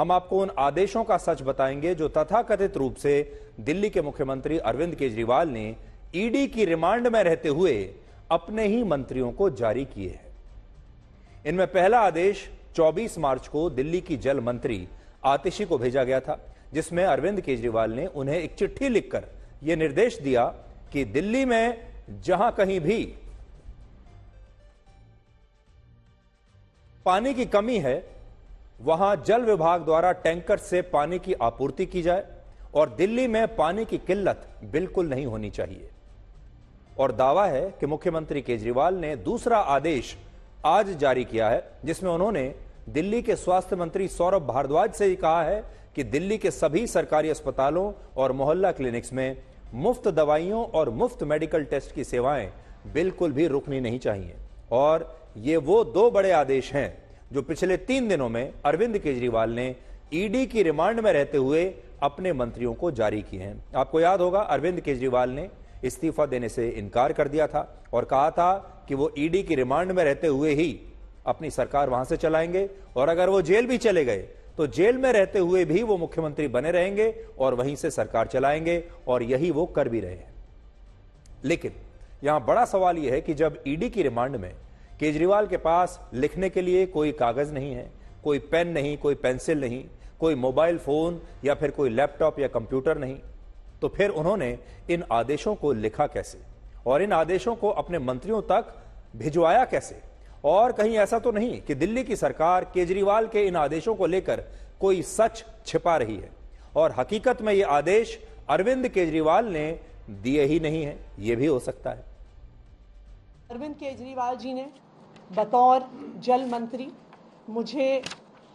हम आपको उन आदेशों का सच बताएंगे जो तथाकथित रूप से दिल्ली के मुख्यमंत्री अरविंद केजरीवाल ने ईडी की रिमांड में रहते हुए अपने ही मंत्रियों को जारी किए हैं इनमें पहला आदेश 24 मार्च को दिल्ली की जल मंत्री आतिशी को भेजा गया था जिसमें अरविंद केजरीवाल ने उन्हें एक चिट्ठी लिखकर यह निर्देश दिया कि दिल्ली में जहां कहीं भी पानी की कमी है वहां जल विभाग द्वारा टैंकर से पानी की आपूर्ति की जाए और दिल्ली में पानी की किल्लत बिल्कुल नहीं होनी चाहिए और दावा है कि मुख्यमंत्री केजरीवाल ने दूसरा आदेश आज जारी किया है जिसमें उन्होंने दिल्ली के स्वास्थ्य मंत्री सौरभ भारद्वाज से ही कहा है कि दिल्ली के सभी सरकारी अस्पतालों और मोहल्ला क्लिनिक्स में मुफ्त दवाइयों और मुफ्त मेडिकल टेस्ट की सेवाएं बिल्कुल भी रुकनी नहीं चाहिए और ये वो दो बड़े आदेश हैं जो पिछले तीन दिनों में अरविंद केजरीवाल ने ईडी e की रिमांड में रहते हुए अपने मंत्रियों को जारी किए हैं आपको याद होगा अरविंद केजरीवाल ने इस्तीफा देने से इनकार कर दिया था और कहा था कि वो ईडी e की रिमांड में रहते हुए ही अपनी सरकार वहां से चलाएंगे और अगर वो जेल भी चले गए तो जेल में रहते हुए भी वो मुख्यमंत्री बने रहेंगे और वहीं से सरकार चलाएंगे और यही वो कर भी रहे हैं लेकिन यहां बड़ा सवाल यह है कि जब ईडी e की रिमांड में केजरीवाल के पास लिखने के लिए कोई कागज नहीं है कोई पेन नहीं कोई पेंसिल नहीं कोई मोबाइल फोन या फिर कोई लैपटॉप या कंप्यूटर नहीं तो फिर उन्होंने इन आदेशों को लिखा कैसे और इन आदेशों को अपने मंत्रियों तक भिजवाया कैसे और कहीं ऐसा तो नहीं कि दिल्ली की सरकार केजरीवाल के इन आदेशों को लेकर कोई सच छिपा रही है और हकीकत में ये आदेश अरविंद केजरीवाल ने दिए ही नहीं है ये भी हो सकता है अरविंद केजरीवाल जी ने बतौर जल मंत्री मुझे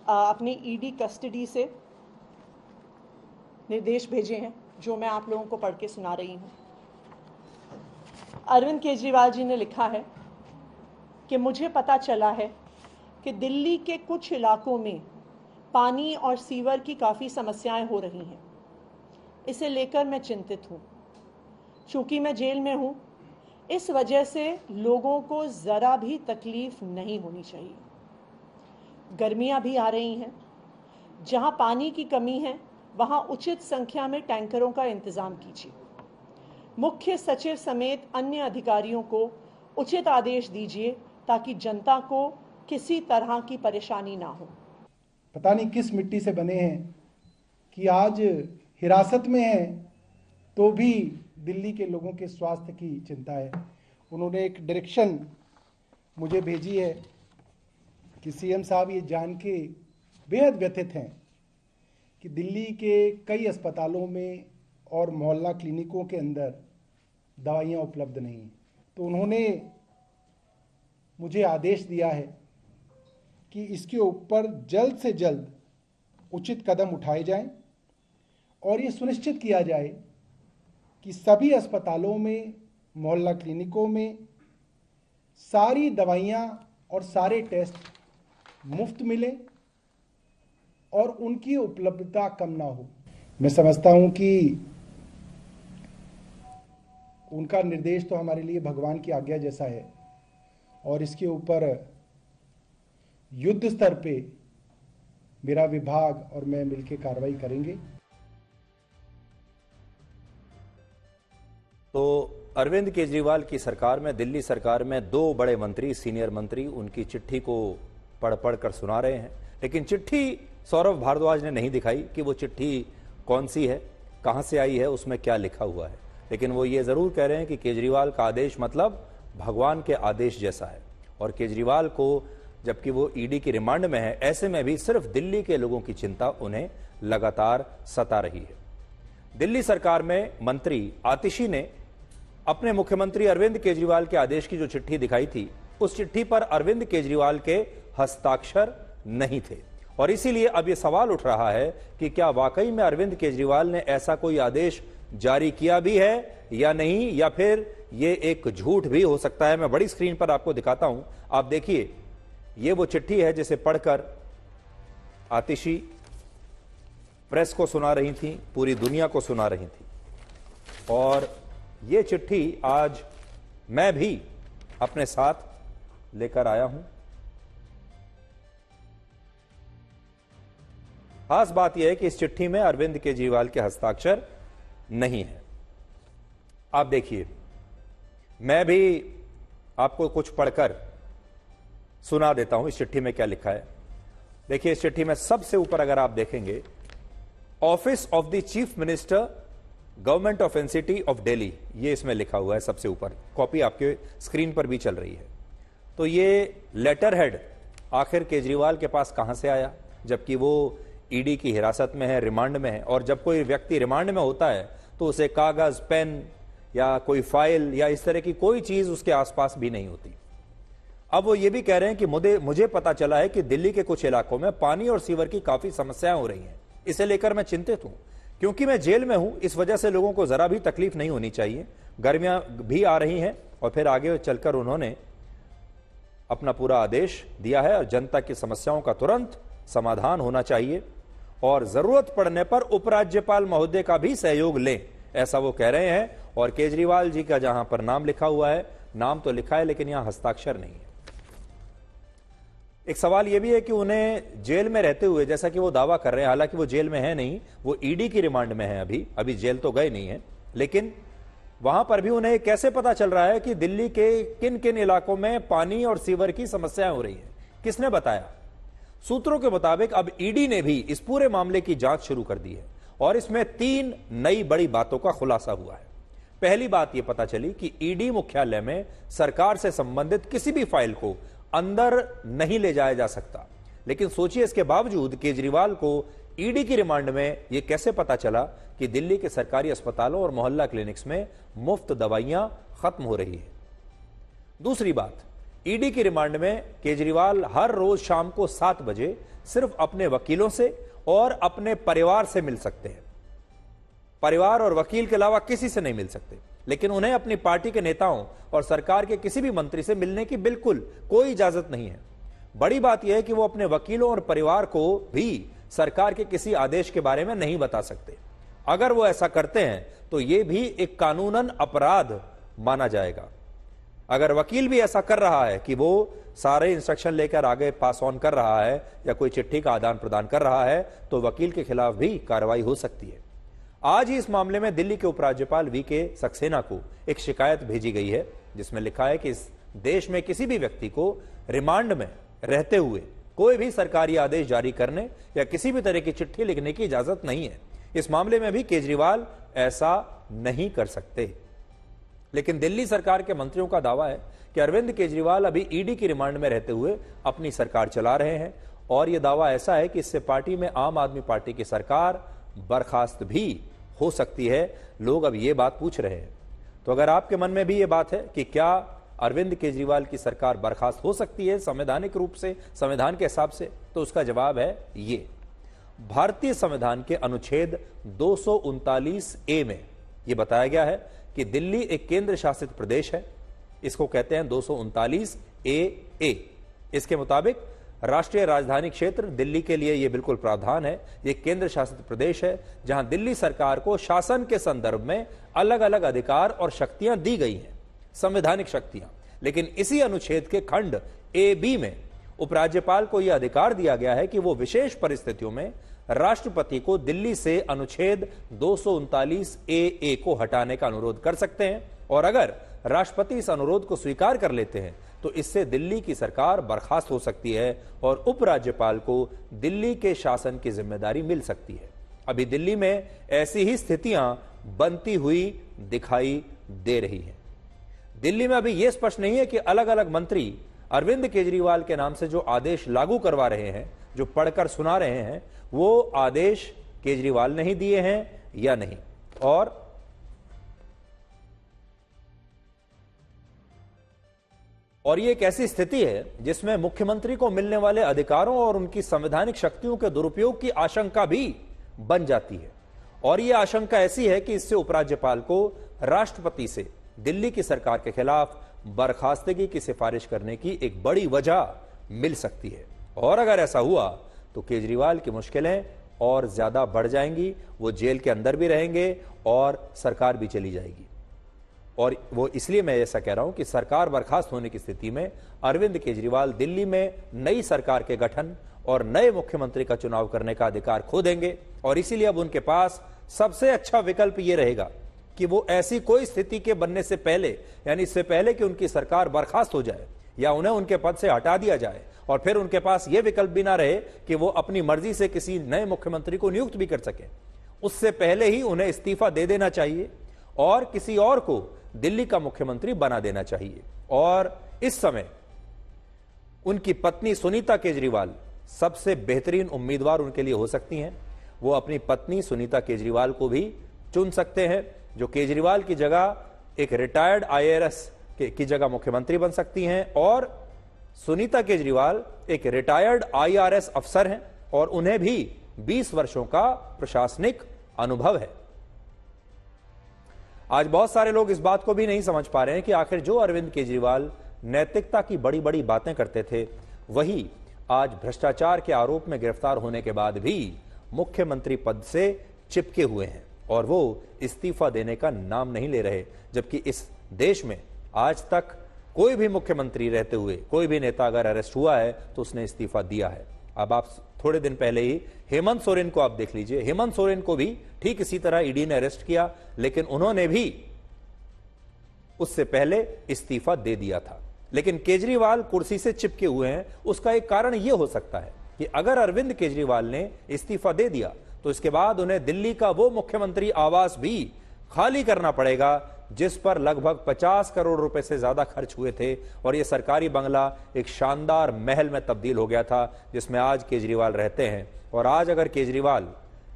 अपनी ईडी e कस्टडी से निर्देश भेजे हैं जो मैं आप लोगों को पढ़ के सुना रही हूँ अरविंद केजरीवाल जी ने लिखा है कि मुझे पता चला है कि दिल्ली के कुछ इलाकों में पानी और सीवर की काफ़ी समस्याएं हो रही हैं इसे लेकर मैं चिंतित हूँ चूँकि मैं जेल में हूँ इस वजह से लोगों को ज़रा भी तकलीफ नहीं होनी चाहिए गर्मियां भी आ रही हैं जहां पानी की कमी है वहां उचित संख्या में टैंकरों का इंतज़ाम कीजिए मुख्य सचिव समेत अन्य अधिकारियों को उचित आदेश दीजिए ताकि जनता को किसी तरह की परेशानी ना हो पता नहीं किस मिट्टी से बने हैं कि आज हिरासत में है तो भी दिल्ली के लोगों के स्वास्थ्य की चिंता है उन्होंने एक डायरेक्शन मुझे भेजी है कि सीएम साहब ये जान के बेहद व्यथित हैं कि दिल्ली के कई अस्पतालों में और मोहल्ला क्लिनिकों के अंदर दवाइयाँ उपलब्ध नहीं हैं तो उन्होंने मुझे आदेश दिया है कि इसके ऊपर जल्द से जल्द उचित कदम उठाए जाएं और ये सुनिश्चित किया जाए कि सभी अस्पतालों में मोहल्ला क्लिनिकों में सारी दवाइयाँ और सारे टेस्ट मुफ्त मिलें और उनकी उपलब्धता कम ना हो मैं समझता हूँ कि उनका निर्देश तो हमारे लिए भगवान की आज्ञा जैसा है और इसके ऊपर युद्ध स्तर पे मेरा विभाग और मैं मिलकर कार्रवाई करेंगे तो अरविंद केजरीवाल की सरकार में दिल्ली सरकार में दो बड़े मंत्री सीनियर मंत्री उनकी चिट्ठी को पढ़ पढ़ कर सुना रहे हैं लेकिन चिट्ठी सौरभ भारद्वाज ने नहीं दिखाई कि वो चिट्ठी कौन सी है कहाँ से आई है उसमें क्या लिखा हुआ है लेकिन वो ये जरूर कह रहे हैं कि केजरीवाल का आदेश मतलब भगवान के आदेश जैसा है और केजरीवाल को जबकि वो ईडी की रिमांड में है ऐसे में भी सिर्फ दिल्ली के लोगों की चिंता उन्हें लगातार सता रही है दिल्ली सरकार में मंत्री आतिशी ने अपने मुख्यमंत्री अरविंद केजरीवाल के आदेश की जो चिट्ठी दिखाई थी उस चिट्ठी पर अरविंद केजरीवाल के हस्ताक्षर नहीं थे और इसीलिए अब यह सवाल उठ रहा है कि क्या वाकई में अरविंद केजरीवाल ने ऐसा कोई आदेश जारी किया भी है या नहीं या फिर यह एक झूठ भी हो सकता है मैं बड़ी स्क्रीन पर आपको दिखाता हूं आप देखिए ये वो चिट्ठी है जिसे पढ़कर आतिशी प्रेस को सुना रही थी पूरी दुनिया को सुना रही थी और ये चिट्ठी आज मैं भी अपने साथ लेकर आया हूं खास बात यह है कि इस चिट्ठी में अरविंद केजरीवाल के हस्ताक्षर नहीं है आप देखिए मैं भी आपको कुछ पढ़कर सुना देता हूं इस चिट्ठी में क्या लिखा है देखिए इस चिट्ठी में सबसे ऊपर अगर आप देखेंगे office of the chief minister government of NCT of Delhi ये इसमें लिखा हुआ है सबसे ऊपर कॉपी आपके स्क्रीन पर भी चल रही है तो ये लेटर हेड आखिर केजरीवाल के पास कहां से आया जबकि वो ईडी e की हिरासत में है रिमांड में है और जब कोई व्यक्ति रिमांड में होता है तो उसे कागज पेन या कोई फाइल या इस तरह की कोई चीज उसके आसपास भी नहीं होती अब वो ये भी कह रहे हैं कि मुझे मुझे पता चला है कि दिल्ली के कुछ इलाकों में पानी और सीवर की काफी समस्याएं हो रही हैं इसे लेकर मैं चिंतित हूं क्योंकि मैं जेल में हूं इस वजह से लोगों को जरा भी तकलीफ नहीं होनी चाहिए गर्मियां भी आ रही हैं और फिर आगे चलकर उन्होंने अपना पूरा आदेश दिया है और जनता की समस्याओं का तुरंत समाधान होना चाहिए और जरूरत पड़ने पर उपराज्यपाल महोदय का भी सहयोग लें ऐसा वो कह रहे हैं और केजरीवाल जी का जहां पर नाम लिखा हुआ है नाम तो लिखा है लेकिन यहां हस्ताक्षर नहीं है एक सवाल यह भी है कि उन्हें जेल में रहते हुए जैसा कि वो दावा कर रहे हैं हालांकि वो जेल में है नहीं वो ईडी e की रिमांड में है अभी अभी जेल तो गए नहीं है लेकिन वहां पर भी उन्हें कैसे पता चल रहा है कि दिल्ली के किन किन इलाकों में पानी और सीवर की समस्याएं हो रही है किसने बताया सूत्रों के मुताबिक अब ईडी e ने भी इस पूरे मामले की जांच शुरू कर दी है और इसमें तीन नई बड़ी बातों का खुलासा हुआ है पहली बात यह पता चली कि ईडी e मुख्यालय में सरकार से संबंधित किसी भी फाइल को अंदर नहीं ले जाया जा सकता लेकिन सोचिए इसके बावजूद केजरीवाल को ईडी e की रिमांड में यह कैसे पता चला कि दिल्ली के सरकारी अस्पतालों और मोहल्ला क्लिनिक्स में मुफ्त दवाइयां खत्म हो रही है दूसरी बात ईडी e की रिमांड में केजरीवाल हर रोज शाम को सात बजे सिर्फ अपने वकीलों से और अपने परिवार से मिल सकते हैं परिवार और वकील के अलावा किसी से नहीं मिल सकते लेकिन उन्हें अपनी पार्टी के नेताओं और सरकार के किसी भी मंत्री से मिलने की बिल्कुल कोई इजाजत नहीं है बड़ी बात यह है कि वो अपने वकीलों और परिवार को भी सरकार के किसी आदेश के बारे में नहीं बता सकते अगर वो ऐसा करते हैं तो यह भी एक कानूनन अपराध माना जाएगा अगर वकील भी ऐसा कर रहा है कि वो सारे इंस्ट्रक्शन लेकर आगे पास ऑन कर रहा है या कोई चिट्ठी का आदान प्रदान कर रहा है तो वकील के खिलाफ भी कार्रवाई हो सकती है आज ही इस मामले में दिल्ली के उपराज्यपाल वी के सक्सेना को एक शिकायत भेजी गई है जिसमें लिखा है कि इस देश में किसी भी व्यक्ति को रिमांड में रहते हुए कोई भी सरकारी आदेश जारी करने या किसी भी तरह की चिट्ठी लिखने की इजाजत नहीं है इस मामले में भी केजरीवाल ऐसा नहीं कर सकते लेकिन दिल्ली सरकार के मंत्रियों का दावा है कि अरविंद केजरीवाल अभी ईडी की रिमांड में रहते हुए अपनी सरकार चला रहे हैं और यह दावा ऐसा है कि इससे पार्टी में आम आदमी पार्टी की सरकार बर्खास्त भी हो सकती है लोग अब ये बात पूछ रहे हैं तो अगर आपके मन में भी ये बात है कि क्या अरविंद केजरीवाल की सरकार बर्खास्त हो सकती है संवैधानिक रूप से संविधान के हिसाब से तो उसका जवाब है ये भारतीय संविधान के अनुच्छेद दो ए में यह बताया गया है कि दिल्ली एक केंद्र शासित प्रदेश है इसको कहते हैं दो ए ए इसके मुताबिक राष्ट्रीय राजधानी क्षेत्र दिल्ली के लिए यह बिल्कुल प्रावधान है ये केंद्र शासित प्रदेश है जहां दिल्ली सरकार को शासन के संदर्भ में अलग अलग अधिकार और शक्तियां दी गई हैं संवैधानिक शक्तियां लेकिन इसी अनुच्छेद के खंड ए बी में उपराज्यपाल को यह अधिकार दिया गया है कि वो विशेष परिस्थितियों में राष्ट्रपति को दिल्ली से अनुच्छेद दो ए ए को हटाने का अनुरोध कर सकते हैं और अगर राष्ट्रपति इस अनुरोध को स्वीकार कर लेते हैं तो इससे दिल्ली की सरकार बर्खास्त हो सकती है और उपराज्यपाल को दिल्ली के शासन की जिम्मेदारी मिल सकती है अभी दिल्ली में ऐसी ही स्थितियां बनती हुई दिखाई दे रही हैं दिल्ली में अभी यह स्पष्ट नहीं है कि अलग अलग मंत्री अरविंद केजरीवाल के नाम से जो आदेश लागू करवा रहे हैं जो पढ़कर सुना रहे हैं वो आदेश केजरीवाल ने ही दिए हैं या नहीं और और ये एक ऐसी स्थिति है जिसमें मुख्यमंत्री को मिलने वाले अधिकारों और उनकी संवैधानिक शक्तियों के दुरुपयोग की आशंका भी बन जाती है और ये आशंका ऐसी है कि इससे उपराज्यपाल को राष्ट्रपति से दिल्ली की सरकार के खिलाफ बर्खास्तगी की सिफारिश करने की एक बड़ी वजह मिल सकती है और अगर ऐसा हुआ तो केजरीवाल की मुश्किलें और ज्यादा बढ़ जाएंगी वो जेल के अंदर भी रहेंगे और सरकार भी चली जाएगी और वो इसलिए मैं ऐसा कह रहा हूं कि सरकार बर्खास्त होने की स्थिति में अरविंद केजरीवाल दिल्ली में नई सरकार के गठन और नए मुख्यमंत्री का चुनाव करने का अधिकार खो देंगे और इसीलिए अब उनके पास सबसे अच्छा विकल्प ये रहेगा कि वो ऐसी कोई स्थिति के बनने से पहले यानी इससे पहले कि उनकी सरकार बर्खास्त हो जाए या उन्हें उनके पद से हटा दिया जाए और फिर उनके पास यह विकल्प भी ना रहे कि वो अपनी मर्जी से किसी नए मुख्यमंत्री को नियुक्त भी कर सके उससे पहले ही उन्हें इस्तीफा दे देना चाहिए और किसी और को दिल्ली का मुख्यमंत्री बना देना चाहिए और इस समय उनकी पत्नी सुनीता केजरीवाल सबसे बेहतरीन उम्मीदवार उनके लिए हो सकती हैं वो अपनी पत्नी सुनीता केजरीवाल को भी चुन सकते हैं जो केजरीवाल की जगह एक रिटायर्ड आईएएस की जगह मुख्यमंत्री बन सकती हैं और सुनीता केजरीवाल एक रिटायर्ड आईआरएस अफसर हैं और उन्हें भी 20 वर्षों का प्रशासनिक अनुभव है आज बहुत सारे लोग इस बात को भी नहीं समझ पा रहे हैं कि आखिर जो अरविंद केजरीवाल नैतिकता की बड़ी बड़ी बातें करते थे वही आज भ्रष्टाचार के आरोप में गिरफ्तार होने के बाद भी मुख्यमंत्री पद से चिपके हुए हैं और वो इस्तीफा देने का नाम नहीं ले रहे जबकि इस देश में आज तक कोई भी मुख्यमंत्री रहते हुए कोई भी नेता अगर अरेस्ट हुआ है तो उसने इस्तीफा दिया है अब आप थोड़े दिन पहले ही हेमंत सोरेन को आप देख लीजिए हेमंत सोरेन को भी ठीक इसी तरह ईडी e ने अरेस्ट किया लेकिन उन्होंने भी उससे पहले इस्तीफा दे दिया था लेकिन केजरीवाल कुर्सी से चिपके हुए हैं उसका एक कारण यह हो सकता है कि अगर अरविंद केजरीवाल ने इस्तीफा दे दिया तो इसके बाद उन्हें दिल्ली का वो मुख्यमंत्री आवास भी खाली करना पड़ेगा जिस पर लगभग 50 करोड़ रुपए से ज्यादा खर्च हुए थे और यह सरकारी बंगला एक शानदार महल में तब्दील हो गया था जिसमें आज केजरीवाल रहते हैं और आज अगर केजरीवाल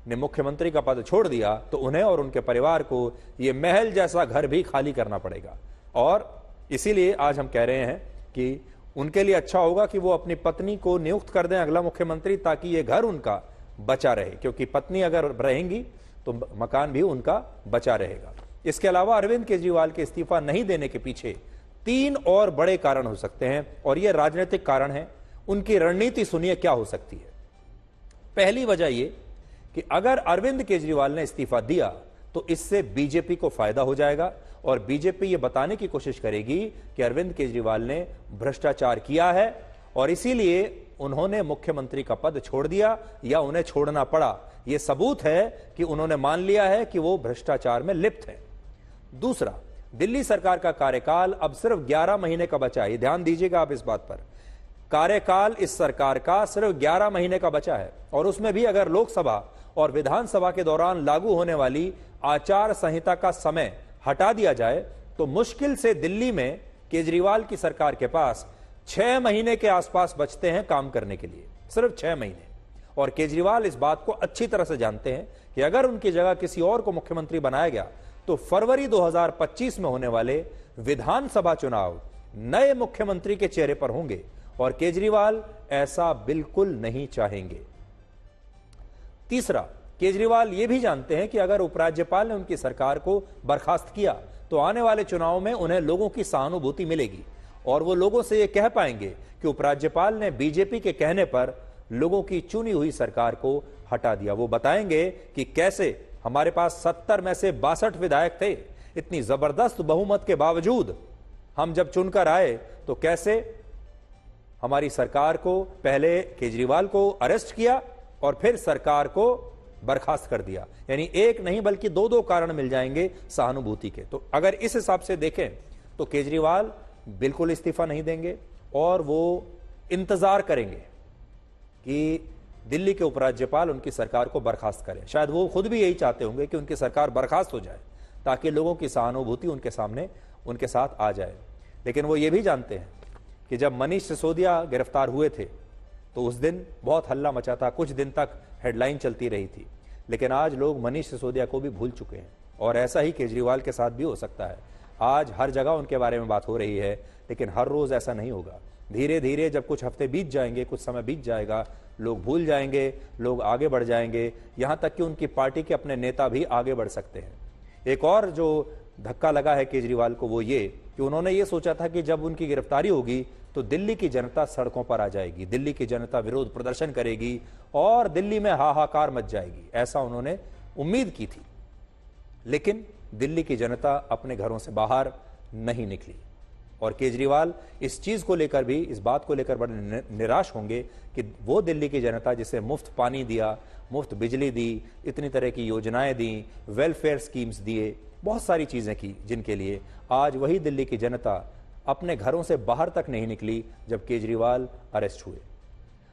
ने मुख्यमंत्री का पद छोड़ दिया तो उन्हें और उनके परिवार को यह महल जैसा घर भी खाली करना पड़ेगा और इसीलिए आज हम कह रहे हैं कि उनके लिए अच्छा होगा कि वो अपनी पत्नी को नियुक्त कर दें अगला मुख्यमंत्री ताकि ये घर उनका बचा रहे क्योंकि पत्नी अगर रहेंगी तो मकान भी उनका बचा रहेगा इसके अलावा अरविंद केजरीवाल के इस्तीफा नहीं देने के पीछे तीन और बड़े कारण हो सकते हैं और यह राजनीतिक कारण है उनकी रणनीति सुनिए क्या हो सकती है पहली वजह यह कि अगर अरविंद केजरीवाल ने इस्तीफा दिया तो इससे बीजेपी को फायदा हो जाएगा और बीजेपी यह बताने की कोशिश करेगी कि अरविंद केजरीवाल ने भ्रष्टाचार किया है और इसीलिए उन्होंने मुख्यमंत्री का पद छोड़ दिया या उन्हें छोड़ना पड़ा यह सबूत है कि उन्होंने मान लिया है कि वो भ्रष्टाचार में लिप्त हैं दूसरा दिल्ली सरकार का कार्यकाल अब सिर्फ 11 महीने का बचा है ध्यान दीजिएगा आप इस बात पर कार्यकाल इस सरकार का सिर्फ 11 महीने का बचा है और उसमें भी अगर लोकसभा और विधानसभा के दौरान लागू होने वाली आचार संहिता का समय हटा दिया जाए तो मुश्किल से दिल्ली में केजरीवाल की सरकार के पास छह महीने के आसपास बचते हैं काम करने के लिए सिर्फ छह महीने और केजरीवाल इस बात को अच्छी तरह से जानते हैं कि अगर उनकी जगह किसी और को मुख्यमंत्री बनाया गया तो फरवरी 2025 में होने वाले विधानसभा चुनाव नए मुख्यमंत्री के चेहरे पर होंगे और केजरीवाल ऐसा बिल्कुल नहीं चाहेंगे तीसरा केजरीवाल यह भी जानते हैं कि अगर उपराज्यपाल ने उनकी सरकार को बर्खास्त किया तो आने वाले चुनाव में उन्हें लोगों की सहानुभूति मिलेगी और वो लोगों से यह कह पाएंगे कि उपराज्यपाल ने बीजेपी के कहने पर लोगों की चुनी हुई सरकार को हटा दिया वो बताएंगे कि कैसे हमारे पास सत्तर में से बासठ विधायक थे इतनी जबरदस्त बहुमत के बावजूद हम जब चुनकर आए तो कैसे हमारी सरकार को पहले केजरीवाल को अरेस्ट किया और फिर सरकार को बर्खास्त कर दिया यानी एक नहीं बल्कि दो दो कारण मिल जाएंगे सहानुभूति के तो अगर इस हिसाब से देखें तो केजरीवाल बिल्कुल इस्तीफा नहीं देंगे और वो इंतजार करेंगे कि दिल्ली के उपराज्यपाल उनकी सरकार को बर्खास्त करें शायद वो खुद भी यही चाहते होंगे कि उनकी सरकार बर्खास्त हो जाए ताकि लोगों की सहानुभूति उनके सामने उनके साथ आ जाए लेकिन वो ये भी जानते हैं कि जब मनीष सिसोदिया गिरफ्तार हुए थे तो उस दिन बहुत हल्ला मचा था कुछ दिन तक हेडलाइन चलती रही थी लेकिन आज लोग मनीष सिसोदिया को भी भूल चुके हैं और ऐसा ही केजरीवाल के साथ भी हो सकता है आज हर जगह उनके बारे में बात हो रही है लेकिन हर रोज़ ऐसा नहीं होगा धीरे धीरे जब कुछ हफ्ते बीत जाएंगे कुछ समय बीत जाएगा लोग भूल जाएंगे लोग आगे बढ़ जाएंगे यहां तक कि उनकी पार्टी के अपने नेता भी आगे बढ़ सकते हैं एक और जो धक्का लगा है केजरीवाल को वो ये कि उन्होंने ये सोचा था कि जब उनकी गिरफ्तारी होगी तो दिल्ली की जनता सड़कों पर आ जाएगी दिल्ली की जनता विरोध प्रदर्शन करेगी और दिल्ली में हाहाकार मच जाएगी ऐसा उन्होंने उम्मीद की थी लेकिन दिल्ली की जनता अपने घरों से बाहर नहीं निकली और केजरीवाल इस चीज को लेकर भी इस बात को लेकर बड़े निराश होंगे कि वो दिल्ली की जनता जिसे मुफ्त पानी दिया मुफ्त बिजली दी इतनी तरह की योजनाएं दी वेलफेयर स्कीम्स दिए बहुत सारी चीजें की जिनके लिए आज वही दिल्ली की जनता अपने घरों से बाहर तक नहीं निकली जब केजरीवाल अरेस्ट हुए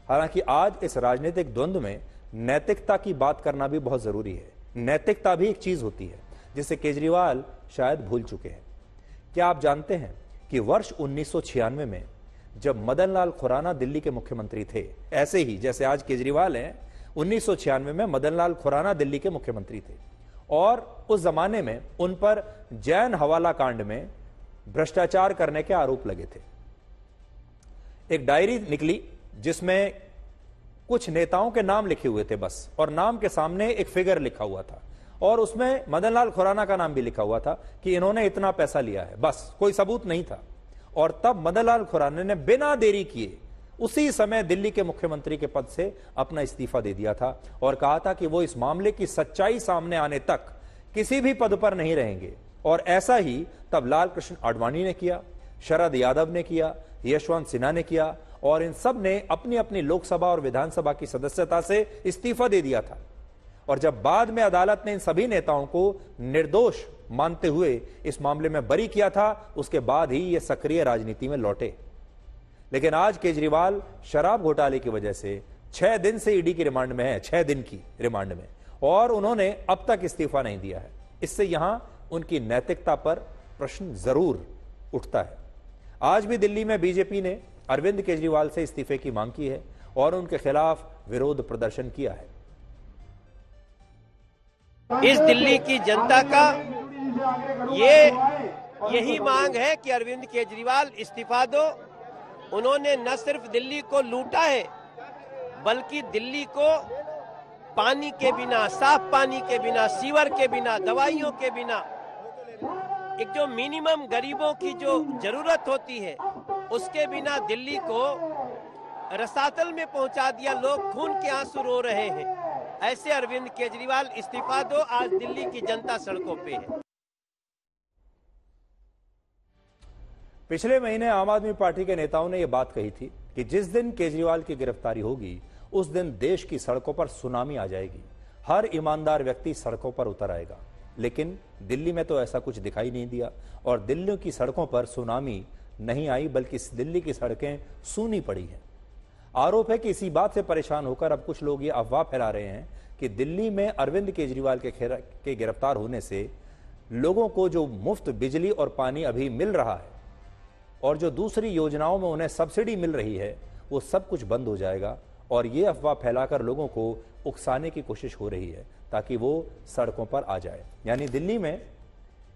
हालांकि आज इस राजनीतिक द्वंद्व में नैतिकता की बात करना भी बहुत जरूरी है नैतिकता भी एक चीज होती है जिसे केजरीवाल शायद भूल चुके हैं क्या आप जानते हैं कि वर्ष उन्नीस में जब मदन लाल खुराना दिल्ली के मुख्यमंत्री थे ऐसे ही जैसे आज केजरीवाल हैं उन्नीस में मदन लाल खुराना दिल्ली के मुख्यमंत्री थे और उस जमाने में उन पर जैन हवाला कांड में भ्रष्टाचार करने के आरोप लगे थे एक डायरी निकली जिसमें कुछ नेताओं के नाम लिखे हुए थे बस और नाम के सामने एक फिगर लिखा हुआ था और उसमें मदन लाल खुराना का नाम भी लिखा हुआ था कि इन्होंने इतना पैसा लिया है बस कोई सबूत नहीं था और तब मदन लाल खुराना ने बिना देरी किए उसी समय दिल्ली के मुख्यमंत्री के पद से अपना इस्तीफा दे दिया था और कहा था कि वो इस मामले की सच्चाई सामने आने तक किसी भी पद पर नहीं रहेंगे और ऐसा ही तब लाल कृष्ण आडवाणी ने किया शरद यादव ने किया यशवंत सिन्हा ने किया और इन सब ने अपनी अपनी लोकसभा और विधानसभा की सदस्यता से इस्तीफा दे दिया था और जब बाद में अदालत ने इन सभी नेताओं को निर्दोष मानते हुए इस मामले में बरी किया था उसके बाद ही ये सक्रिय राजनीति में लौटे लेकिन आज केजरीवाल शराब घोटाले की वजह से छह दिन से ईडी की रिमांड में है छह दिन की रिमांड में और उन्होंने अब तक इस्तीफा नहीं दिया है इससे यहां उनकी नैतिकता पर प्रश्न जरूर उठता है आज भी दिल्ली में बीजेपी ने अरविंद केजरीवाल से इस्तीफे की मांग की है और उनके खिलाफ विरोध प्रदर्शन किया है इस दिल्ली की जनता का ये यही मांग है कि अरविंद केजरीवाल इस्तीफा दो उन्होंने न सिर्फ दिल्ली को लूटा है बल्कि दिल्ली को पानी के बिना साफ पानी के बिना सीवर के बिना दवाइयों के बिना एक जो मिनिमम गरीबों की जो जरूरत होती है उसके बिना दिल्ली को रसातल में पहुंचा दिया लोग खून के आंसू रो रहे हैं ऐसे अरविंद केजरीवाल इस्तीफा दो आज दिल्ली की जनता सड़कों पे है पिछले महीने आम आदमी पार्टी के नेताओं ने यह बात कही थी कि जिस दिन केजरीवाल की गिरफ्तारी होगी उस दिन देश की सड़कों पर सुनामी आ जाएगी हर ईमानदार व्यक्ति सड़कों पर उतर आएगा लेकिन दिल्ली में तो ऐसा कुछ दिखाई नहीं दिया और दिल्ली की सड़कों पर सुनामी नहीं आई बल्कि दिल्ली की सड़कें सूनी पड़ी हैं आरोप है कि इसी बात से परेशान होकर अब कुछ लोग ये अफवाह फैला रहे हैं कि दिल्ली में अरविंद केजरीवाल के के गिरफ्तार होने से लोगों को जो मुफ्त बिजली और पानी अभी मिल रहा है और जो दूसरी योजनाओं में उन्हें सब्सिडी मिल रही है वो सब कुछ बंद हो जाएगा और ये अफवाह फैलाकर लोगों को उकसाने की कोशिश हो रही है ताकि वो सड़कों पर आ जाए यानी दिल्ली में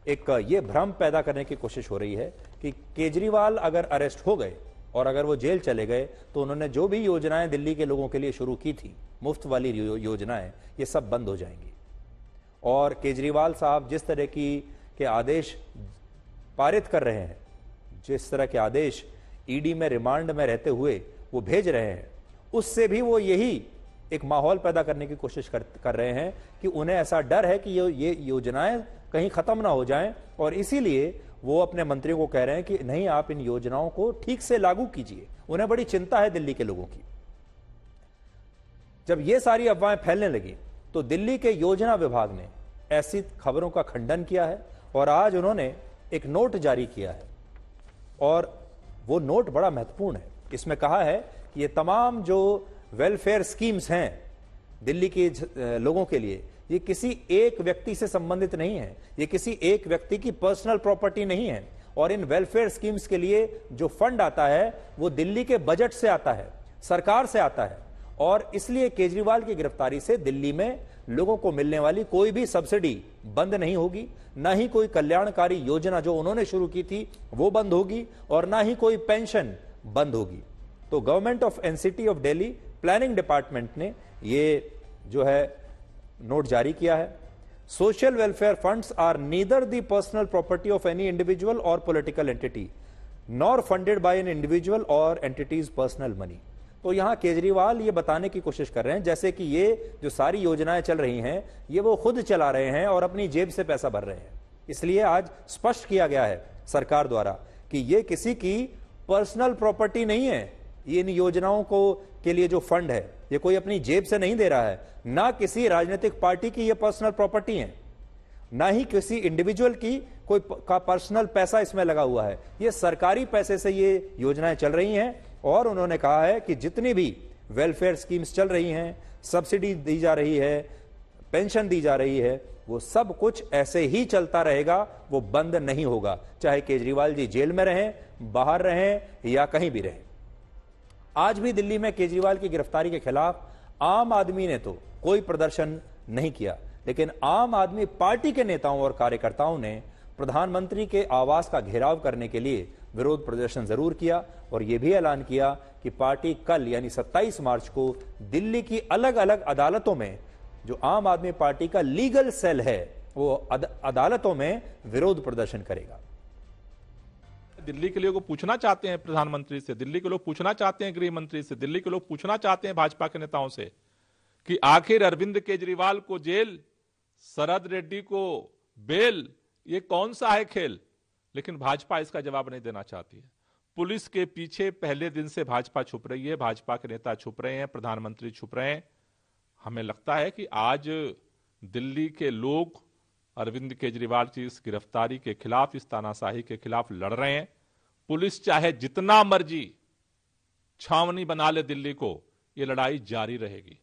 एक ये भ्रम पैदा करने की कोशिश हो रही है कि केजरीवाल अगर अरेस्ट हो गए और अगर वो जेल चले गए तो उन्होंने जो भी योजनाएं दिल्ली के लोगों के लिए शुरू की थी मुफ्त वाली यो, योजनाएं ये सब बंद हो जाएंगी और केजरीवाल साहब जिस तरह की के आदेश पारित कर रहे हैं जिस तरह के आदेश ईडी e में रिमांड में रहते हुए वो भेज रहे हैं उससे भी वो यही एक माहौल पैदा करने की कोशिश कर कर रहे हैं कि उन्हें ऐसा डर है कि ये ये योजनाएं कहीं ख़त्म ना हो जाएं और इसीलिए वो अपने मंत्रियों को कह रहे हैं कि नहीं आप इन योजनाओं को ठीक से लागू कीजिए उन्हें बड़ी चिंता है दिल्ली के लोगों की जब ये सारी अफवाहें फैलने लगी तो दिल्ली के योजना विभाग ने ऐसी खबरों का खंडन किया है और आज उन्होंने एक नोट जारी किया है और वो नोट बड़ा महत्वपूर्ण है इसमें कहा है कि ये तमाम जो वेलफेयर स्कीम्स हैं दिल्ली के लोगों के लिए ये किसी एक व्यक्ति से संबंधित नहीं है ये किसी एक व्यक्ति की पर्सनल प्रॉपर्टी नहीं है और इन वेलफेयर स्कीम्स के लिए जो फंड आता है वो दिल्ली के बजट से आता है सरकार से आता है और इसलिए केजरीवाल की गिरफ्तारी से दिल्ली में लोगों को मिलने वाली कोई भी सब्सिडी बंद नहीं होगी ना ही कोई कल्याणकारी योजना जो उन्होंने शुरू की थी वो बंद होगी और ना ही कोई पेंशन बंद होगी तो government of NCT of Delhi planning department ने ये जो है नोट जारी किया है social welfare funds are neither the personal property of any individual or political entity nor funded by an individual or entities personal money तो यहां केजरीवाल ये बताने की कोशिश कर रहे हैं जैसे कि ये जो सारी योजनाएं चल रही हैं ये वो खुद चला रहे हैं और अपनी जेब से पैसा भर रहे हैं इसलिए आज स्पष्ट किया गया है सरकार द्वारा कि ये किसी की पर्सनल प्रॉपर्टी नहीं है ये इन योजनाओं को के लिए जो फंड है ये कोई अपनी जेब से नहीं दे रहा है ना किसी राजनीतिक पार्टी की ये पर्सनल प्रॉपर्टी है ना ही किसी इंडिविजुअल की कोई का पर्सनल पैसा इसमें लगा हुआ है ये सरकारी पैसे से ये योजनाएं चल रही हैं और उन्होंने कहा है कि जितनी भी वेलफेयर स्कीम्स चल रही हैं सब्सिडी दी जा रही है पेंशन दी जा रही है वो सब कुछ ऐसे ही चलता रहेगा वो बंद नहीं होगा चाहे केजरीवाल जी जेल में रहें बाहर रहें या कहीं भी रहें आज भी दिल्ली में केजरीवाल की गिरफ्तारी के खिलाफ आम आदमी ने तो कोई प्रदर्शन नहीं किया लेकिन आम आदमी पार्टी के नेताओं और कार्यकर्ताओं ने प्रधानमंत्री के आवास का घेराव करने के लिए विरोध प्रदर्शन जरूर किया और यह भी ऐलान किया कि पार्टी कल यानी 27 मार्च को दिल्ली की अलग अलग अदालतों में जो आम आदमी पार्टी का लीगल सेल है वो अद, अदालतों में विरोध प्रदर्शन करेगा दिल्ली के लोग पूछना चाहते हैं प्रधानमंत्री से दिल्ली के लोग पूछना चाहते हैं गृह मंत्री से दिल्ली के लोग पूछना चाहते हैं भाजपा के नेताओं से कि आखिर अरविंद केजरीवाल को जेल शरद रेड्डी को बेल ये कौन सा है खेल लेकिन भाजपा इसका जवाब नहीं देना चाहती है पुलिस के पीछे पहले दिन से भाजपा छुप रही है भाजपा के नेता छुप रहे हैं प्रधानमंत्री छुप रहे हैं हमें लगता है कि आज दिल्ली के लोग अरविंद केजरीवाल की इस गिरफ्तारी के खिलाफ इस तानाशाही के खिलाफ लड़ रहे हैं पुलिस चाहे जितना मर्जी छावनी बना ले दिल्ली को ये लड़ाई जारी रहेगी